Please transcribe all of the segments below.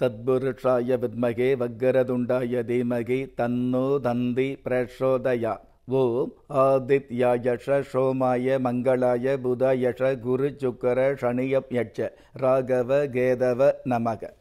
தத்புருஷாய வித்மகே வக்கரதுண்டாய தீமகி தன்னோ தந்தி பிரசோதயா ஓம் ஆதித்யாய சோமாய மங்களாய புதாயஷ குரு சுக்கர யட்ச ராகவ கேதவ நமக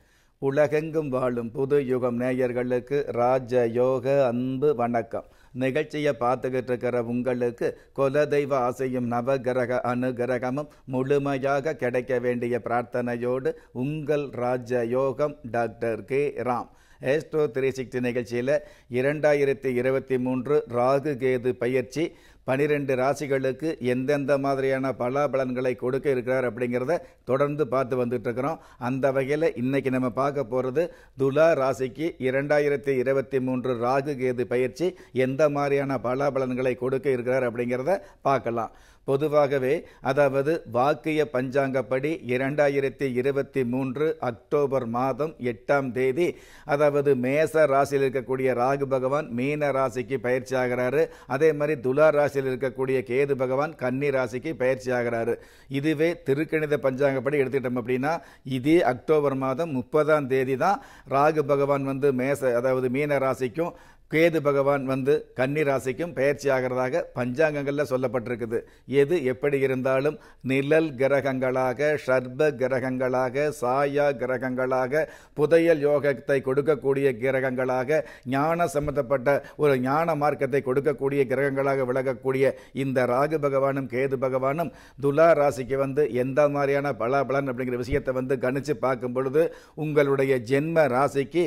உலகெங்கும் வாழும் புது யுகம் நேயர்களுக்கு ராஜயோக அன்பு வணக்கம் நிகழ்ச்சியை பார்த்துக்கிட்டு இருக்கிற உங்களுக்கு குலதெய்வ ஆசையும் நவகிரக அனுகிரகமும் முழுமையாக கிடைக்க வேண்டிய பிரார்த்தனையோடு உங்கள் ராஜ யோகம் doctor K Ram astro three sixty நிகழ்ச்சியில் இரண்டாயிரத்தி இருபத்தி மூன்று ராகு கேது பயிற்சி பனிரெண்டு ராசிகளுக்கு எந்தெந்த மாதிரியான பலாபலன்களை கொடுக்க இருக்கிறார் அப்படிங்கிறத தொடர்ந்து பார்த்து வந்துட்டுருக்கிறோம் அந்த வகையில் இன்றைக்கி நம்ம பார்க்க போகிறது துலா ராசிக்கு இரண்டாயிரத்தி இருபத்தி மூன்று ராகு கேது பயிற்சி எந்த மாதிரியான பலாபலன்களை கொடுக்க இருக்கிறார் அப்படிங்கிறத பார்க்கலாம் பொதுவாகவே அதாவது வாக்கிய பஞ்சாங்கப்படி இரண்டாயிரத்தி இருபத்தி மூன்று அக்டோபர் மாதம் எட்டாம் தேதி அதாவது மேச ராசியில் இருக்கக்கூடிய ராகு பகவான் மீன ராசிக்கு பயிற்சி ஆகிறாரு அதே மாதிரி துலா ராசி ராசியில் இருக்கக்கூடிய கேது பகவான் கன்னி ராசிக்கு பயிற்சி ஆகிறாரு இதுவே திருக்கணித பஞ்சாங்கப்படி எடுத்துக்கிட்டோம் அப்படின்னா இதே அக்டோபர் மாதம் முப்பதாம் தேதி தான் ராகு பகவான் வந்து மேச அதாவது மீன ராசிக்கும் கேது பகவான் வந்து கன்னி ராசிக்கும் பயிற்சி ஆகிறதாக பஞ்சாங்கங்களில் சொல்லப்பட்டிருக்குது எது எப்படி இருந்தாலும் நிழல் கிரகங்களாக ஷர்ப கிரகங்களாக சாயா கிரகங்களாக புதையல் யோகத்தை கொடுக்கக்கூடிய கிரகங்களாக ஞான சம்பந்தப்பட்ட ஒரு ஞான மார்க்கத்தை கொடுக்கக்கூடிய கிரகங்களாக விளக்கக்கூடிய இந்த ராகு பகவானும் கேது பகவானும் துலா ராசிக்கு வந்து எந்த மாதிரியான பலாபலன் அப்படிங்கிற விஷயத்தை வந்து கணிச்சு பார்க்கும் பொழுது உங்களுடைய ஜென்ம ராசிக்கு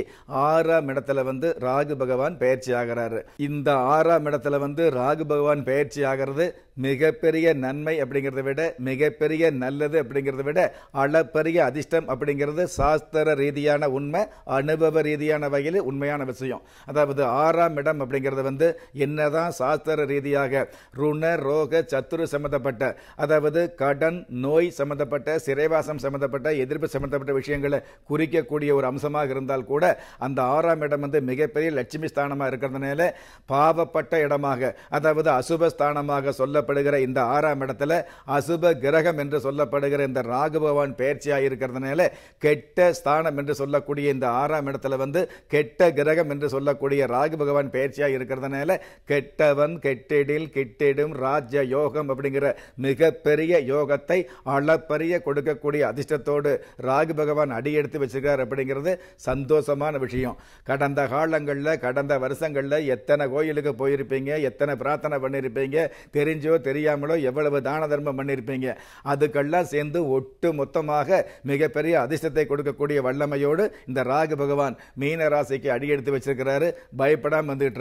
ஆறாம் இடத்துல வந்து ராகு பகவான் பயிற்சி ஆகிறாரு இந்த ஆறாம் இடத்துல வந்து ராகு பகவான் பயிற்சி ஆகிறது மிகப்பெரிய நன்மை அப்படிங்கிறத விட மிகப்பெரிய நல்லது அப்படிங்கிறத விட அளப்பரிய அதிர்ஷ்டம் அப்படிங்கிறது சாஸ்திர ரீதியான உண்மை அனுபவ ரீதியான வகையில் உண்மையான விஷயம் அதாவது ஆறாம் இடம் அப்படிங்கிறது வந்து என்னதான் சாஸ்திர ரீதியாக ருண ரோக சத்துரு சம்பந்தப்பட்ட அதாவது கடன் நோய் சம்பந்தப்பட்ட சிறைவாசம் சம்பந்தப்பட்ட எதிர்ப்பு சம்பந்தப்பட்ட விஷயங்களை குறிக்கக்கூடிய ஒரு அம்சமாக இருந்தால் கூட அந்த ஆறாம் இடம் வந்து மிகப்பெரிய லட்சுமி ஸ்தானம் ஸ்தானமாக இருக்கிறதுனால பாவப்பட்ட இடமாக அதாவது அசுப ஸ்தானமாக சொல்லப்படுகிற இந்த ஆறாம் இடத்துல அசுப கிரகம் என்று சொல்லப்படுகிற இந்த ராகு பகவான் பயிற்சியாக இருக்கிறதுனால கெட்ட ஸ்தானம் என்று சொல்லக்கூடிய இந்த ஆறாம் இடத்துல வந்து கெட்ட கிரகம் என்று சொல்லக்கூடிய ராகு பகவான் பயிற்சியாக இருக்கிறதுனால கெட்டவன் கெட்டிடில் கெட்டிடும் ராஜ்ய யோகம் அப்படிங்கிற மிகப்பெரிய யோகத்தை அளப்பரிய கொடுக்கக்கூடிய அதிர்ஷ்டத்தோடு ராகு பகவான் அடியெடுத்து வச்சிருக்கார் அப்படிங்கிறது சந்தோஷமான விஷயம் கடந்த காலங்களில் கடந்த வருஷங்களில் எத்தனை கோயிலுக்கு போயிருப்பீங்க எத்தனை பிரார்த்தனை பண்ணியிருப்பீங்க தெரிஞ்சோ தெரியாமலோ எவ்வளவு தான தர்மம் பண்ணியிருப்பீங்க அதுக்கெல்லாம் சேர்ந்து ஒட்டு மொத்தமாக மிகப்பெரிய அதிர்ஷ்டத்தை கொடுக்கக்கூடிய வல்லமையோடு இந்த ராகு பகவான் மீன ராசிக்கு அடியெடுத்து வச்சிருக்கிறாரு பயப்படாமல் வந்துகிட்டு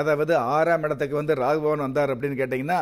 அதாவது ஆறாம் இடத்துக்கு வந்து ராகு பகவான் வந்தார் அப்படின்னு கேட்டிங்கன்னா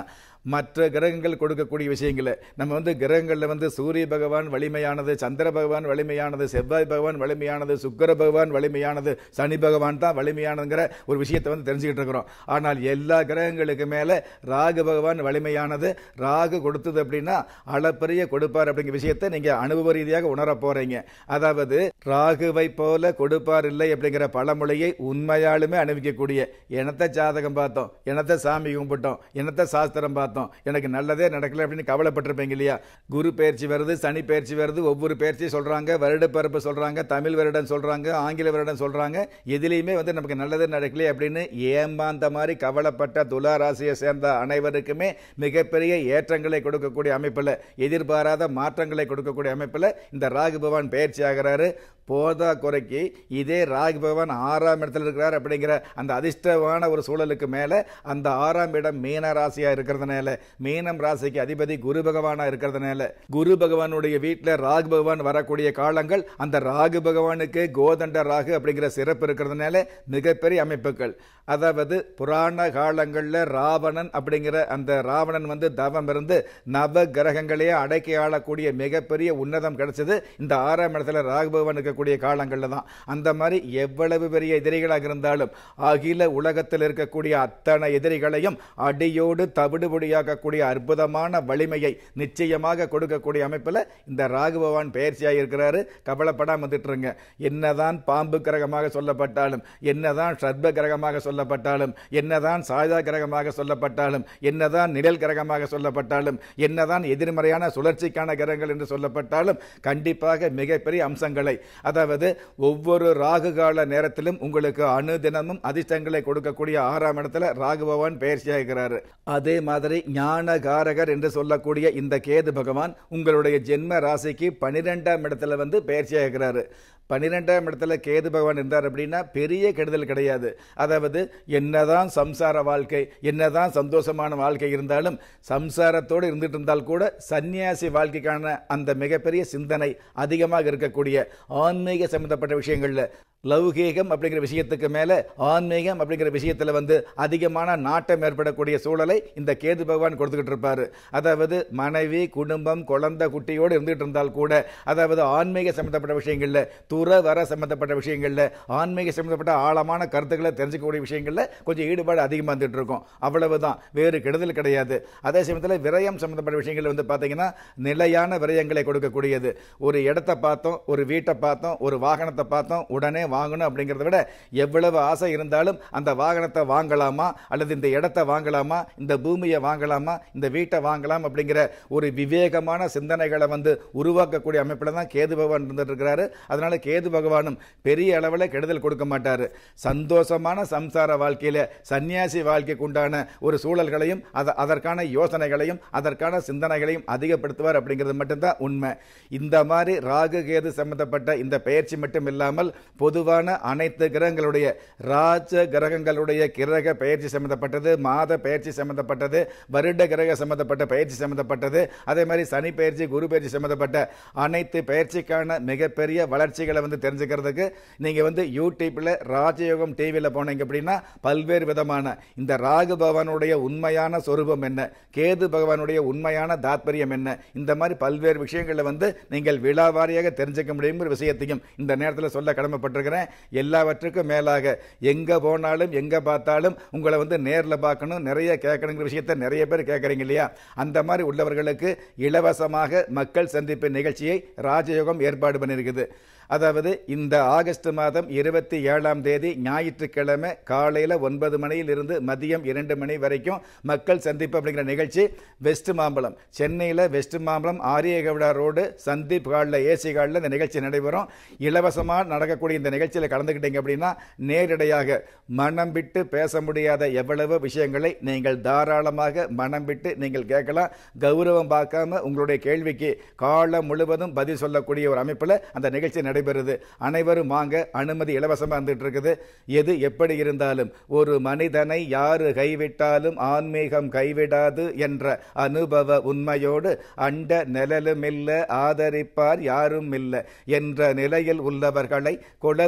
மற்ற கிரகங்கள் கொடுக்கக்கூடிய விஷயங்களை நம்ம வந்து கிரகங்களில் வந்து சூரிய பகவான் வலிமையானது சந்திர பகவான் வலிமையானது செவ்வாய் பகவான் வலிமையானது சுக்கர பகவான் வலிமையானது சனி பகவான் தான் வலிமையானதுங்கிற ஒரு விஷயத்தை வந்து தெரிஞ்சுக்கிட்டு இருக்கிறோம் ஆனால் எல்லா கிரகங்களுக்கு மேலே ராகு பகவான் வலிமையானது ராகு கொடுத்தது அப்படின்னா அளப்பரிய கொடுப்பார் அப்படிங்கிற விஷயத்தை நீங்கள் அனுபவ ரீதியாக உணர போகிறீங்க அதாவது ராகுவை போல கொடுப்பார் இல்லை அப்படிங்கிற பழமொழியை உண்மையாலுமே அனுபவிக்கக்கூடிய எனத்த ஜாதகம் பார்த்தோம் எனத்த சாமி கும்பிட்டோம் எனத்த சாஸ்திரம் பார்த்தோம் பார்த்தோம் எனக்கு நல்லதே நடக்கலை அப்படின்னு கவலைப்பட்டிருப்பீங்க இல்லையா குரு பயிற்சி வருது சனி பயிற்சி வருது ஒவ்வொரு பயிற்சியும் சொல்கிறாங்க வருடப்பிறப்பு சொல்கிறாங்க தமிழ் வருடம் சொல்கிறாங்க ஆங்கில வருடம் சொல்கிறாங்க எதுலேயுமே வந்து நமக்கு நல்லதே நடக்கலையே அப்படின்னு ஏமாந்த மாதிரி கவலைப்பட்ட துலா ராசியை சேர்ந்த அனைவருக்குமே மிகப்பெரிய ஏற்றங்களை கொடுக்கக்கூடிய அமைப்பில் எதிர்பாராத மாற்றங்களை கொடுக்கக்கூடிய அமைப்பில் இந்த ராகு பவான் பயிற்சி ஆகிறாரு போதா குறைக்கு இதே ராகு பவான் ஆறாம் இடத்தில் இருக்கிறார் அப்படிங்கிற அந்த அதிர்ஷ்டமான ஒரு சூழலுக்கு மேலே அந்த ஆறாம் இடம் மீனராசியாக ராசியாக இருக்கிறதுனால இருக்கிறதுனால மீனம் ராசிக்கு அதிபதி குரு பகவானா இருக்கிறதுனால குரு பகவானுடைய வீட்டில் ராகு பகவான் வரக்கூடிய காலங்கள் அந்த ராகு பகவானுக்கு கோதண்ட ராகு அப்படிங்கிற சிறப்பு இருக்கிறதுனால மிகப்பெரிய அமைப்புகள் அதாவது புராண காலங்களில் ராவணன் அப்படிங்கிற அந்த ராவணன் வந்து தவம் இருந்து நவ கிரகங்களையே அடக்கி ஆளக்கூடிய மிகப்பெரிய உன்னதம் கிடைச்சது இந்த ஆறாம் இடத்துல ராகு பகவான் இருக்கக்கூடிய காலங்களில் தான் அந்த மாதிரி எவ்வளவு பெரிய எதிரிகளாக இருந்தாலும் அகில உலகத்தில் இருக்கக்கூடிய அத்தனை எதிரிகளையும் அடியோடு தவிடுபொடி பூர்த்தியாகக்கூடிய அற்புதமான வலிமையை நிச்சயமாக கொடுக்கக்கூடிய அமைப்பில் இந்த ராகுபவான் பகவான் பயிற்சியாக இருக்கிறாரு கவலைப்படாமல் வந்துட்டுருங்க என்னதான் பாம்பு கிரகமாக சொல்லப்பட்டாலும் என்னதான் சர்ப கிரகமாக சொல்லப்பட்டாலும் என்னதான் சாயுதா கிரகமாக சொல்லப்பட்டாலும் என்னதான் நிழல் கிரகமாக சொல்லப்பட்டாலும் என்னதான் எதிர்மறையான சுழற்சிக்கான கிரகங்கள் என்று சொல்லப்பட்டாலும் கண்டிப்பாக மிகப்பெரிய அம்சங்களை அதாவது ஒவ்வொரு ராகு கால நேரத்திலும் உங்களுக்கு அணுதினமும் அதிர்ஷ்டங்களை கொடுக்கக்கூடிய ஆறாம் இடத்துல ராகுபவான் பகவான் பயிற்சியாகிறாரு அதே மாதிரி சரி ஞானகாரகர் என்று சொல்லக்கூடிய இந்த கேது பகவான் உங்களுடைய ஜென்ம ராசிக்கு பன்னிரெண்டாம் இடத்துல வந்து பயிற்சியாகிறாரு பன்னிரெண்டாம் இடத்துல கேது பகவான் இருந்தார் அப்படின்னா பெரிய கெடுதல் கிடையாது அதாவது என்னதான் சம்சார வாழ்க்கை என்னதான் சந்தோஷமான வாழ்க்கை இருந்தாலும் சம்சாரத்தோடு இருந்துட்டு இருந்தால் கூட சன்னியாசி வாழ்க்கைக்கான அந்த மிகப்பெரிய சிந்தனை அதிகமாக இருக்கக்கூடிய ஆன்மீக சம்பந்தப்பட்ட விஷயங்களில் லௌகீகம் அப்படிங்கிற விஷயத்துக்கு மேலே ஆன்மீகம் அப்படிங்கிற விஷயத்தில் வந்து அதிகமான நாட்டம் ஏற்படக்கூடிய சூழலை இந்த கேது பகவான் கொடுத்துக்கிட்டு இருப்பார் அதாவது மனைவி குடும்பம் குழந்தை குட்டியோடு இருந்துகிட்டு இருந்தால் கூட அதாவது ஆன்மீக சம்மந்தப்பட்ட விஷயங்களில் துற வர சம்மந்தப்பட்ட விஷயங்களில் ஆன்மீக சம்மந்தப்பட்ட ஆழமான கருத்துக்களை தெரிஞ்சுக்கக்கூடிய விஷயங்களில் கொஞ்சம் ஈடுபாடு அதிகமாக இருந்துகிட்டு இருக்கும் தான் வேறு கெடுதல் கிடையாது அதே சமயத்தில் விரயம் சம்மந்தப்பட்ட விஷயங்கள் வந்து பார்த்தீங்கன்னா நிலையான விரயங்களை கொடுக்கக்கூடியது ஒரு இடத்தை பார்த்தோம் ஒரு வீட்டை பார்த்தோம் ஒரு வாகனத்தை பார்த்தோம் உடனே வாகனம் வாங்கணும் அப்படிங்கிறத விட எவ்வளவு ஆசை இருந்தாலும் அந்த வாகனத்தை வாங்கலாமா அல்லது இந்த இடத்த வாங்கலாமா இந்த பூமியை வாங்கலாமா இந்த வீட்டை வாங்கலாம் அப்படிங்கிற ஒரு விவேகமான சிந்தனைகளை வந்து உருவாக்கக்கூடிய அமைப்பில் தான் கேது பகவான் இருந்துட்டு இருக்கிறாரு அதனால கேது பகவானும் பெரிய அளவில் கெடுதல் கொடுக்க மாட்டார் சந்தோஷமான சம்சார வாழ்க்கையில் சன்னியாசி வாழ்க்கைக்கு உண்டான ஒரு சூழல்களையும் அதற்கான யோசனைகளையும் அதற்கான சிந்தனைகளையும் அதிகப்படுத்துவார் அப்படிங்கிறது மட்டும்தான் உண்மை இந்த மாதிரி ராகு கேது சம்பந்தப்பட்ட இந்த பயிற்சி மட்டும் இல்லாமல் பொது பொதுவான அனைத்து கிரகங்களுடைய ராஜ கிரகங்களுடைய கிரக பயிற்சி சம்மந்தப்பட்டது மாத பயிற்சி சம்மந்தப்பட்டது வருட கிரக சம்மந்தப்பட்ட பயிற்சி சம்மந்தப்பட்டது அதே மாதிரி சனி பயிற்சி குரு பயிற்சி சம்மந்தப்பட்ட அனைத்து பயிற்சிக்கான மிகப்பெரிய வளர்ச்சிகளை வந்து தெரிஞ்சுக்கிறதுக்கு நீங்கள் வந்து யூடியூப்பில் ராஜயோகம் டிவியில் போனீங்க அப்படின்னா பல்வேறு விதமான இந்த ராகு பகவானுடைய உண்மையான சொரூபம் என்ன கேது பகவானுடைய உண்மையான தாத்பரியம் என்ன இந்த மாதிரி பல்வேறு விஷயங்களை வந்து நீங்கள் விழாவாரியாக தெரிஞ்சுக்க முடியுங்கிற விஷயத்தையும் இந்த நேரத்தில் சொல்ல கடமைப்பட்டிருக்க சொல்லுகிறேன் எல்லாவற்றுக்கும் மேலாக எங்கே போனாலும் எங்கே பார்த்தாலும் உங்களை வந்து நேரில் பார்க்கணும் நிறைய கேட்கணுங்கிற விஷயத்த நிறைய பேர் கேட்குறீங்க இல்லையா அந்த மாதிரி உள்ளவர்களுக்கு இலவசமாக மக்கள் சந்திப்பு நிகழ்ச்சியை ராஜயோகம் ஏற்பாடு பண்ணியிருக்குது அதாவது இந்த ஆகஸ்ட் மாதம் இருபத்தி ஏழாம் தேதி ஞாயிற்றுக்கிழமை காலையில் ஒன்பது மணியிலிருந்து மதியம் இரண்டு மணி வரைக்கும் மக்கள் சந்திப்பு அப்படிங்கிற நிகழ்ச்சி வெஸ்ட் மாம்பலம் சென்னையில் வெஸ்ட் மாம்பலம் ஆரியகவுடா ரோடு சந்தீப் ஹாலில் ஏசி ஹாலில் இந்த நிகழ்ச்சி நடைபெறும் இலவசமாக நடக்கக்கூடிய இந்த நிகழ்ச்சியில் கலந்துக்கிட்டீங்க அப்படின்னா நேரடியாக மனம் விட்டு பேச முடியாத எவ்வளவு விஷயங்களை நீங்கள் தாராளமாக மனம் விட்டு நீங்கள் கேட்கலாம் கௌரவம் பார்க்காம உங்களுடைய கேள்விக்கு காலம் முழுவதும் பதில் சொல்லக்கூடிய ஒரு அமைப்பில் அந்த நிகழ்ச்சி நடைபெறுது அனைவரும் வாங்க அனுமதி இலவசமாக இருந்துகிட்டு இருக்குது எது எப்படி இருந்தாலும் ஒரு மனிதனை யார் கைவிட்டாலும் ஆன்மீகம் கைவிடாது என்ற அனுபவ உண்மையோடு அண்ட நிழலும் இல்லை ஆதரிப்பார் யாரும் இல்லை என்ற நிலையில் உள்ளவர்களை குல